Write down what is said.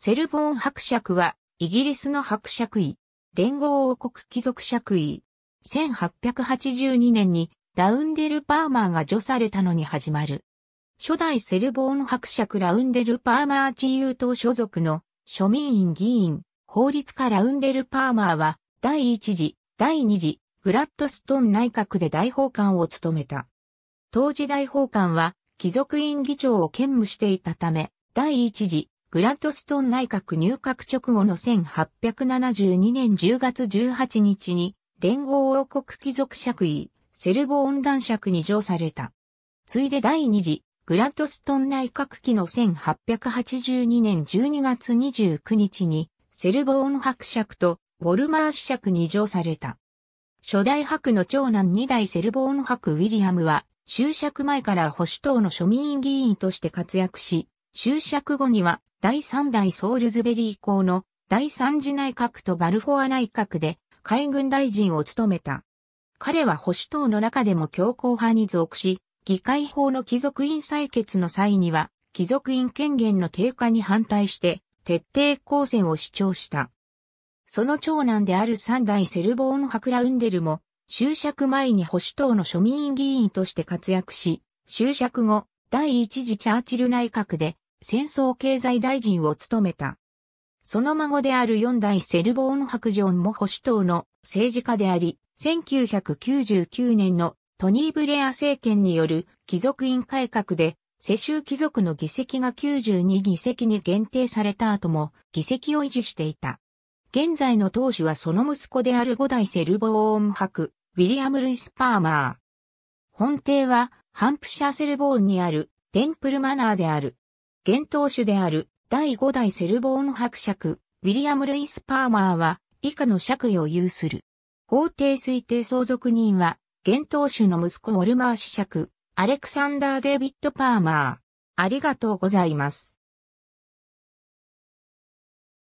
セルボーン伯爵は、イギリスの伯爵位、連合王国貴族爵位、1882年にラウンデル・パーマーが除されたのに始まる。初代セルボーン伯爵ラウンデル・パーマー自由党所属の庶民院議員、法律家ラウンデル・パーマーは、第一次、第二次、グラッドストン内閣で大法官を務めた。当時大法官は、貴族院議長を兼務していたため、第一次、グラントストン内閣入閣直後の1872年10月18日に、連合王国貴族爵位、セルボ温暖爵に上された。ついで第二次、グラントストン内閣期の1882年12月29日に、セルボーン伯爵とウォルマー子爵に上された。初代伯の長男二代セルボーン伯ウィリアムは、就爵前から保守党の庶民議員として活躍し、終職後には第3代ソールズベリー校の第3次内閣とバルフォア内閣で海軍大臣を務めた。彼は保守党の中でも強硬派に属し、議会法の貴族院採決の際には、貴族院権限の低下に反対して、徹底抗戦を主張した。その長男である三代セルボーン・ハクラウンデルも、就職前に保守党の庶民議員として活躍し、就職後、第一次チャーチル内閣で戦争経済大臣を務めた。その孫である四代セルボーンクジョンも保守党の政治家であり、1999年のトニー・ブレア政権による貴族院改革で、世襲貴族の議席が92議席に限定された後も議席を維持していた。現在の党首はその息子である五代セルボーン博、ウィリアム・ルイス・パーマー。本邸は、ハンプシャーセルボーンにあるテンプルマナーである。現当主である第5代セルボーン伯爵、ウィリアム・ルイス・パーマーは以下の爵位を有する。法定推定相続人は、現当主の息子ウォルマー子爵、アレクサンダー・デイビッド・パーマー。ありがとうございます。